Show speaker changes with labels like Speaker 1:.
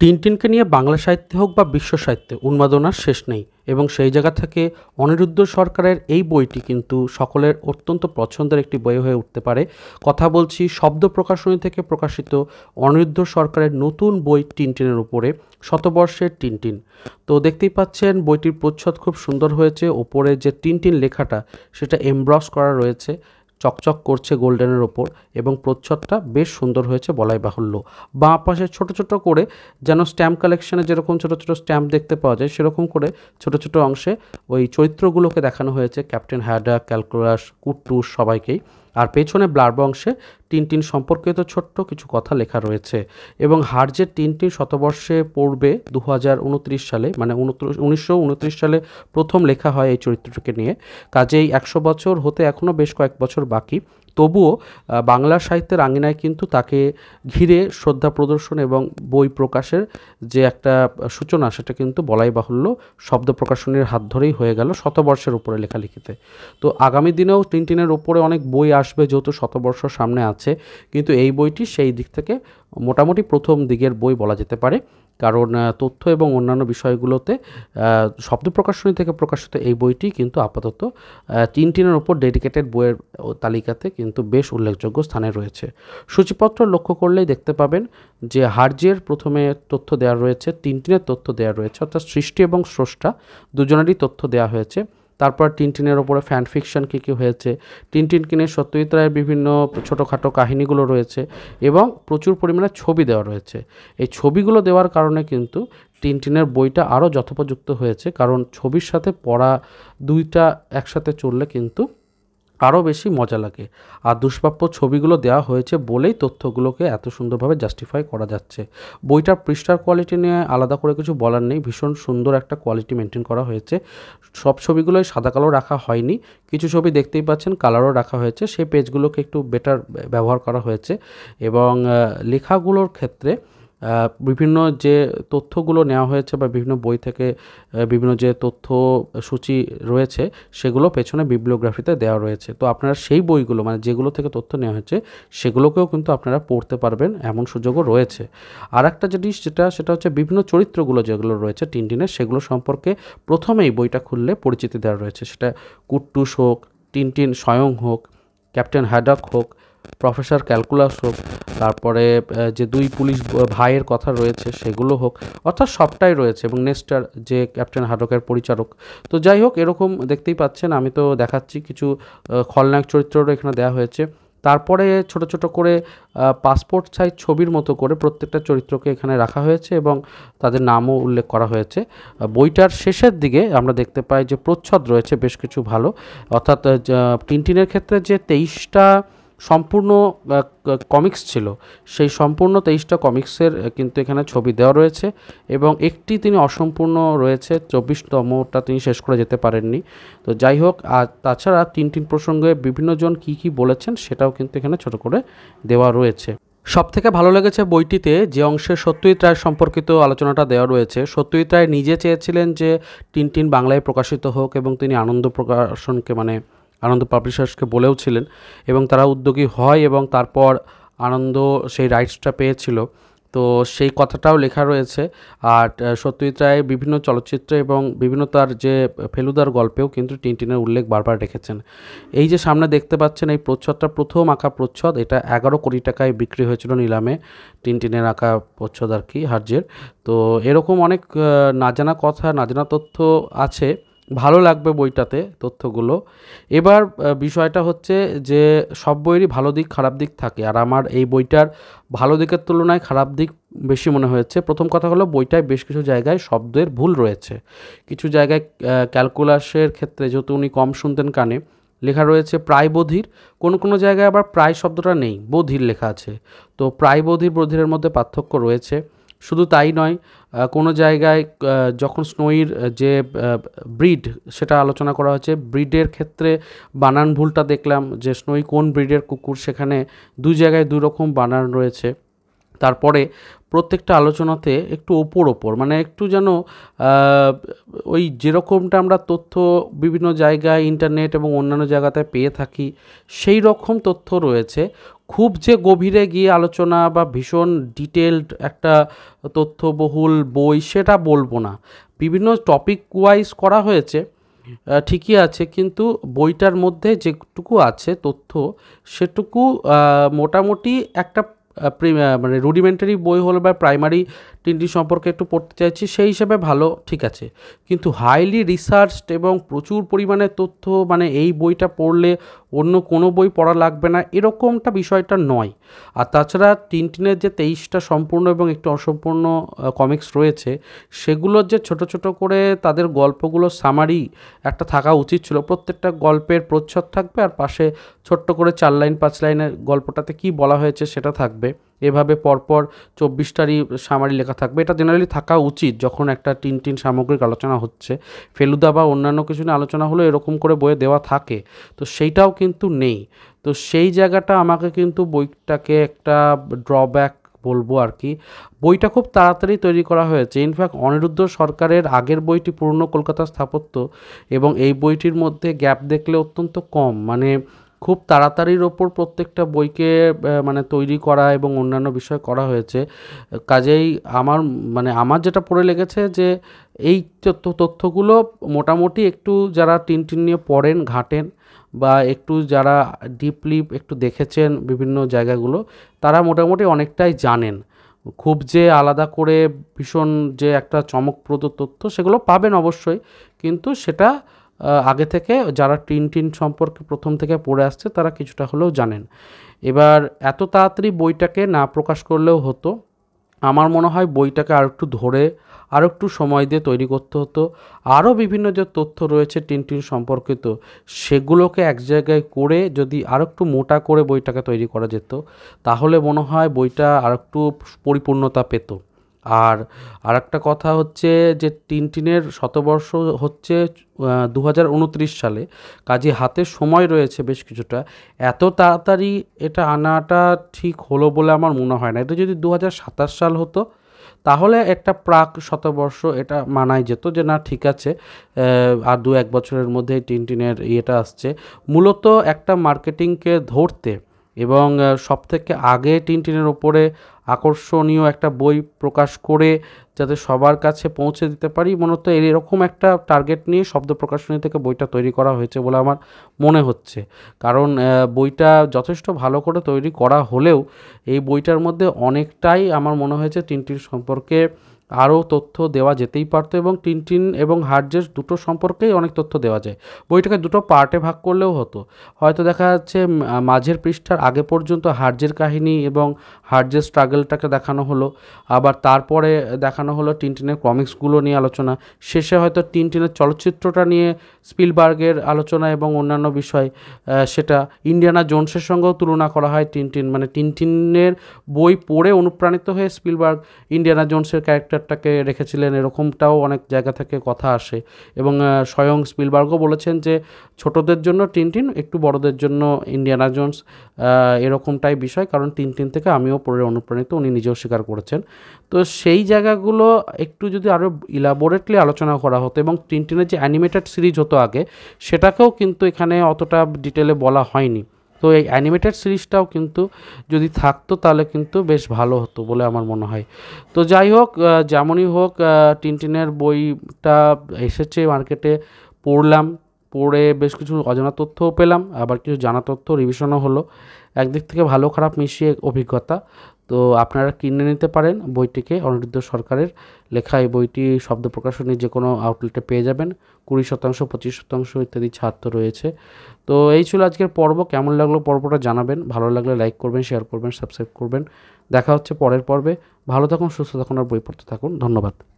Speaker 1: টিনটিনকে নিয়ে বাংলা সাহিত্যে হোক বা বিশ্ব সাহিত্যে উন্মাদনার শেষ নেই এবং সেই জায়গা থেকে অনিরুদ্ধ সরকারের এই বইটি কিন্তু সকলের অত্যন্ত পছন্দের একটি বই হয়ে উঠতে পারে কথা বলছি শব্দ প্রকাশনী থেকে প্রকাশিত অনিরুদ্ধ সরকারের নতুন বই টিনটিনের উপরে শতবর্ষের টিনটিন তো দেখতেই পাচ্ছেন বইটির প্রচ্ছদ খুব সুন্দর হয়েছে ওপরে যে টিনটিন লেখাটা সেটা এমব্রস করা রয়েছে চকচক করছে গোল্ডেনের ওপর এবং প্রচ্ছদটা বেশ সুন্দর হয়েছে বলাই বাহুল্য বাঁ পাশে ছোট ছোট করে যেন স্ট্যাম্প কালেকশানে যেরকম ছোট ছোট স্ট্যাম্প দেখতে পাওয়া যায় সেরকম করে ছোট ছোট অংশে ওই চরিত্রগুলোকে দেখানো হয়েছে ক্যাপ্টেন হ্যাডা ক্যালকুলাস কুট্টুস সবাইকেই আর পেছনে ব্লার্ব অংশে টিনটিন সম্পর্কিত ছোট্ট কিছু কথা লেখা রয়েছে এবং হার্জের যে টিনটিন শতবর্ষে পড়বে দু সালে মানে উনিশশো সালে প্রথম লেখা হয় এই চরিত্রটিকে নিয়ে কাজেই একশো বছর হতে এখনও বেশ কয়েক বছর বাকি তবুও বাংলা সাহিত্যের আঙিনায় কিন্তু তাকে ঘিরে শ্রদ্ধা প্রদর্শন এবং বই প্রকাশের যে একটা সূচনা সেটা কিন্তু বলাই বাহুল্য শব্দ প্রকাশনের হাত ধরেই হয়ে গেল শতবর্ষের উপরে লেখালেখিতে তো আগামী দিনেও টিনটিনের উপরে অনেক বই আসবে যেহেতু শতবর্ষ সামনে আছে কিন্তু এই বইটি সেই দিক থেকে মোটামুটি প্রথম দিকের বই বলা যেতে পারে কারণ তথ্য এবং অন্যান্য বিষয়গুলোতে শব্দ প্রকাশনী থেকে প্রকাশিত এই বইটি কিন্তু আপাতত তিনটিনের ওপর ডেডিকেটেড বইয়ের তালিকাতে কিন্তু বেশ উল্লেখযোগ্য স্থানে রয়েছে সূচিপত্র লক্ষ্য করলেই দেখতে পাবেন যে হার্জের প্রথমে তথ্য দেওয়া রয়েছে তিনটিনের তথ্য দেওয়া রয়েছে অর্থাৎ সৃষ্টি এবং স্রষ্টা দুজনেরই তথ্য দেওয়া হয়েছে তারপর টিনটিনের ওপরে ফ্যান ফিকশন কী কী হয়েছে টিনটিন কিনে সত্যজিৎ রায়ের বিভিন্ন ছোটোখাটো কাহিনীগুলো রয়েছে এবং প্রচুর পরিমাণে ছবি দেওয়া রয়েছে এই ছবিগুলো দেওয়ার কারণে কিন্তু টিনটিনের বইটা আরও যথোপযুক্ত হয়েছে কারণ ছবির সাথে পড়া দুইটা একসাথে চললে কিন্তু আরও বেশি মজা লাগে আর দুষ্প্রাপ্য ছবিগুলো দেওয়া হয়েছে বলেই তথ্যগুলোকে এত সুন্দরভাবে জাস্টিফাই করা যাচ্ছে বইটার পৃষ্ঠার কোয়ালিটি নিয়ে আলাদা করে কিছু বলার নেই ভীষণ সুন্দর একটা কোয়ালিটি মেনটেন করা হয়েছে সব ছবিগুলোই সাদা কালো রাখা হয়নি কিছু ছবি দেখতেই পাচ্ছেন কালারও রাখা হয়েছে সেই পেজগুলোকে একটু বেটার ব্যবহার করা হয়েছে এবং লেখাগুলোর ক্ষেত্রে বিভিন্ন যে তথ্যগুলো নেওয়া হয়েছে বা বিভিন্ন বই থেকে বিভিন্ন যে তথ্য সূচি রয়েছে সেগুলো পেছনে বিবলিওগ্রাফিতে দেওয়া রয়েছে তো আপনারা সেই বইগুলো মানে যেগুলো থেকে তথ্য নেওয়া হয়েছে সেগুলোকেও কিন্তু আপনারা পড়তে পারবেন এমন সুযোগও রয়েছে আর একটা জিনিস যেটা সেটা হচ্ছে বিভিন্ন চরিত্রগুলো যেগুলো রয়েছে টিনটিনের সেগুলো সম্পর্কে প্রথমেই বইটা খুললে পরিচিতি দেওয়া রয়েছে সেটা কুট্টুস হোক টিনটিন স্বয়ং হোক ক্যাপ্টেন হ্যাডক হোক প্রফেসর ক্যালকুলাস হোক তারপরে যে দুই পুলিশ ভাইয়ের কথা রয়েছে সেগুলো হোক অর্থাৎ সবটাই রয়েছে এবং নেস্টার যে ক্যাপ্টেন হাডকের পরিচারক তো যাই হোক এরকম দেখতেই পাচ্ছেন আমি তো দেখাচ্ছি কিছু খলনায়ক চরিত্রও এখানে দেওয়া হয়েছে তারপরে ছোট ছোট করে পাসপোর্ট সাইজ ছবির মতো করে প্রত্যেকটা চরিত্রকে এখানে রাখা হয়েছে এবং তাদের নামও উল্লেখ করা হয়েছে বইটার শেষের দিকে আমরা দেখতে পাই যে প্রচ্ছদ রয়েছে বেশ কিছু ভালো অর্থাৎ টিনটিনের ক্ষেত্রে যে তেইশটা সম্পূর্ণ কমিক্স ছিল সেই সম্পূর্ণ তেইশটা কমিক্সের কিন্তু এখানে ছবি দেওয়া রয়েছে এবং একটি তিনি অসম্পূর্ণ রয়েছে চব্বিশতমটা তিনি শেষ করে যেতে পারেননি তো যাই হোক আর তাছাড়া তিন তিন প্রসঙ্গে বিভিন্নজন কি কি বলেছেন সেটাও কিন্তু এখানে ছোট করে দেওয়া রয়েছে সবথেকে ভালো লেগেছে বইটিতে যে অংশে সত্যজিৎ রায় সম্পর্কিত আলোচনাটা দেওয়া রয়েছে সত্যজিৎ রায় নিজে চেয়েছিলেন যে টিনটিন বাংলায় প্রকাশিত হোক এবং তিনি আনন্দ প্রকাশনকে মানে আনন্দ পাবলিশার্সকে বলেও ছিলেন এবং তারা উদ্যোগী হয় এবং তারপর আনন্দ সেই রাইটসটা পেয়েছিল তো সেই কথাটাও লেখা রয়েছে আর সত্যজিৎ রায় বিভিন্ন চলচ্চিত্রে এবং বিভিন্ন তার যে ফেলুদার গল্পেও কিন্তু টিনটিনের উল্লেখ বারবার রেখেছেন এই যে সামনে দেখতে পাচ্ছেন এই প্রচ্ছদটা প্রথম আঁকা প্রচ্ছদ এটা এগারো কোটি টাকায় বিক্রি হয়েছিল নিলামে টিনটিনের আঁকা প্রচ্ছদ আর কি হার্জের তো এরকম অনেক না জানা কথা না জানা তথ্য আছে ভালো লাগবে বইটাতে তথ্যগুলো এবার বিষয়টা হচ্ছে যে সব বইয়েরই ভালো দিক খারাপ দিক থাকে আর আমার এই বইটার ভালো দিকের তুলনায় খারাপ দিক বেশি মনে হয়েছে প্রথম কথা হলো বইটায় বেশ কিছু জায়গায় শব্দের ভুল রয়েছে কিছু জায়গায় ক্যালকুলাসের ক্ষেত্রে যেহেতু উনি কম শুনতেন কানে লেখা রয়েছে প্রায় বধির কোন কোনো জায়গায় আবার প্রায় শব্দটা নেই বধির লেখা আছে তো প্রায় বধির বধিরের মধ্যে পার্থক্য রয়েছে শুধু তাই নয় কোনো জায়গায় যখন স্নোইর যে ব্রিড সেটা আলোচনা করা হয়েছে ব্রিডের ক্ষেত্রে বানান ভুলটা দেখলাম যে স্নোই কোন ব্রিডের কুকুর সেখানে দুই জায়গায় দুরকম বানান রয়েছে তারপরে প্রত্যেকটা আলোচনাতে একটু ওপর ওপর মানে একটু যেন ওই যেরকমটা আমরা তথ্য বিভিন্ন জায়গায় ইন্টারনেট এবং অন্যান্য জায়গাতে পেয়ে থাকি সেই রকম তথ্য রয়েছে খুব যে গভীরে গিয়ে আলোচনা বা ভীষণ ডিটেলড একটা তথ্যবহুল বই সেটা বলবো না বিভিন্ন টপিক ওয়াইজ করা হয়েছে ঠিকই আছে কিন্তু বইটার মধ্যে যেটুকু আছে তথ্য সেটুকু মোটামুটি একটা মানে রুডিমেন্টারি বই হলো বা প্রাইমারি তিনটি সম্পর্কে একটু পড়তে চাইছি সেই হিসেবে ভালো ঠিক আছে কিন্তু হাইলি রিসার্চড এবং প্রচুর পরিমাণে তথ্য মানে এই বইটা পড়লে অন্য কোনো বই পড়া লাগবে না এরকমটা বিষয়টা নয় আর তাছাড়া টিনটিনের যে তেইশটা সম্পূর্ণ এবং একটু অসম্পূর্ণ কমিক্স রয়েছে সেগুলোর যে ছোট ছোট করে তাদের গল্পগুলো সামারি একটা থাকা উচিত ছিল প্রত্যেকটা গল্পের প্রচ্ছদ থাকবে আর পাশে ছোট্ট করে চার লাইন পাঁচ লাইনের গল্পটাতে কি বলা হয়েছে সেটা থাকবে এভাবে পরপর চব্বিশটারই সামারি লেখা থাকবে এটা জেনারেলি থাকা উচিত যখন একটা টিন টিন সামগ্রিক আলোচনা হচ্ছে ফেলুদা বা অন্যান্য কিছু নিয়ে আলোচনা হলো এরকম করে বইয়ে দেওয়া থাকে তো সেইটাও কিন্তু নেই তো সেই জায়গাটা আমাকে কিন্তু বইটাকে একটা ড্রব্যাক বলবো আর কি বইটা খুব তাড়াতাড়ি তৈরি করা হয়েছে ইনফ্যাক্ট অনিরুদ্ধ সরকারের আগের বইটি পুরনো কলকাতা স্থাপত্য এবং এই বইটির মধ্যে গ্যাপ দেখলে অত্যন্ত কম মানে খুব তাড়াতাড়ির ওপর প্রত্যেকটা বইকে মানে তৈরি করা এবং অন্যান্য বিষয় করা হয়েছে কাজেই আমার মানে আমার যেটা পড়ে লেগেছে যে এই তথ্যগুলো মোটামুটি একটু যারা টিনটিন নিয়ে পড়েন ঘাটেন বা একটু যারা ডিপলি একটু দেখেছেন বিভিন্ন জায়গাগুলো তারা মোটামুটি অনেকটাই জানেন খুব যে আলাদা করে ভীষণ যে একটা চমকপ্রদ তথ্য সেগুলো পাবেন অবশ্যই কিন্তু সেটা আগে থেকে যারা টিন টিন সম্পর্কে প্রথম থেকে পড়ে আসছে তারা কিছুটা হলেও জানেন এবার এত তাড়াতাড়ি বইটাকে না প্রকাশ করলেও হতো আমার মনে হয় বইটাকে আর একটু ধরে আর একটু সময় দিয়ে তৈরি করতে হতো আরও বিভিন্ন যে তথ্য রয়েছে টিনটিন সম্পর্কিত সেগুলোকে এক জায়গায় করে যদি আর একটু মোটা করে বইটাকে তৈরি করা যেত তাহলে মনে হয় বইটা আর একটু পরিপূর্ণতা পেত আর আরেকটা কথা হচ্ছে যে টিনটিনের শতবর্ষ হচ্ছে দু সালে কাজে হাতে সময় রয়েছে বেশ কিছুটা এত তাড়াতাড়ি এটা আনাটা ঠিক হলো বলে আমার মনে হয় না এটা যদি দু সাল হতো তাহলে একটা প্রাক শতবর্ষ এটা মানাই যেত যে না ঠিক আছে আর দু এক বছরের মধ্যেই টিনটিনের ইয়েটা আসছে মূলত একটা মার্কেটিংকে ধরতে এবং সব থেকে আগে টিনটিনের ওপরে আকর্ষণীয় একটা বই প্রকাশ করে যাতে সবার কাছে পৌঁছে দিতে পারি মূলত এরকম একটা টার্গেট নিয়ে শব্দ প্রকাশনী থেকে বইটা তৈরি করা হয়েছে বলে আমার মনে হচ্ছে কারণ বইটা যথেষ্ট ভালো করে তৈরি করা হলেও এই বইটার মধ্যে অনেকটাই আমার মনে হয়েছে তিনটির সম্পর্কে আরও তথ্য দেওয়া যেতেই পারতো এবং টিনটিন এবং হার্জের দুটো সম্পর্কেই অনেক তথ্য দেওয়া যায় বইটাকে দুটো পার্টে ভাগ করলেও হতো হয়তো দেখা যাচ্ছে মাঝের পৃষ্ঠার আগে পর্যন্ত হার্জের কাহিনী এবং হার্জের স্ট্রাগলটাকে দেখানো হলো আবার তারপরে দেখানো হলো টিনটিনের কমিক্সগুলো নিয়ে আলোচনা শেষে হয়তো টিনটিনের চলচ্চিত্রটা নিয়ে স্পিলবার্গের আলোচনা এবং অন্যান্য বিষয় সেটা ইন্ডিয়ানা জোনসের সঙ্গেও তুলনা করা হয় টিনটিন মানে টিনটিনের বই পড়ে অনুপ্রাণিত হয়ে স্পিলবার্গ ইন্ডিয়ানা জোনসের ক্যারেক্টার ক্যারেক্টারটাকে রেখেছিলেন এরকমটাও অনেক জায়গা থেকে কথা আসে এবং স্বয়ং স্পিলবার্গও বলেছেন যে ছোটদের জন্য টিনটিন একটু বড়দের জন্য ইন্ডিয়ানা জোন্স এরকমটাই বিষয় কারণ টিনটিন থেকে আমিও পড়ে অনুপ্রাণিত উনি নিজেও স্বীকার করেছেন তো সেই জায়গাগুলো একটু যদি আরও ইলাবোরেটলি আলোচনা করা হতো এবং টিনের যে অ্যানিমেটেড সিরিজ হতো আগে সেটাকেও কিন্তু এখানে অতটা ডিটেলে বলা হয়নি তো এই অ্যানিমেটেড সিরিজটাও কিন্তু যদি থাকতো তাহলে কিন্তু বেশ ভালো হতো বলে আমার মনে হয় তো যাই হোক যেমনই হোক টিনটিনের বইটা এসেছে মার্কেটে পড়লাম পড়ে বেশ কিছু অজানা তথ্যও পেলাম আবার কিছু জানা তথ্য রিভিশনও হলো একদিক থেকে ভালো খারাপ মিশিয়ে অভিজ্ঞতা তো আপনারা কিনে নিতে পারেন বইটিকে অনিরুদ্ধ সরকারের লেখা এই বইটি শব্দ প্রকাশনী যে কোনো আউটলেটে পেয়ে যাবেন কুড়ি শতাংশ পঁচিশ শতাংশ ইত্যাদি ছাড় তো রয়েছে তো এই ছিল আজকের পর্ব কেমন লাগলো পর্বটা জানাবেন ভালো লাগলে লাইক করবেন শেয়ার করবেন সাবস্ক্রাইব করবেন দেখা হচ্ছে পরের পর্বে ভালো থাকুন সুস্থ থাকুন আর বই পড়তে থাকুন ধন্যবাদ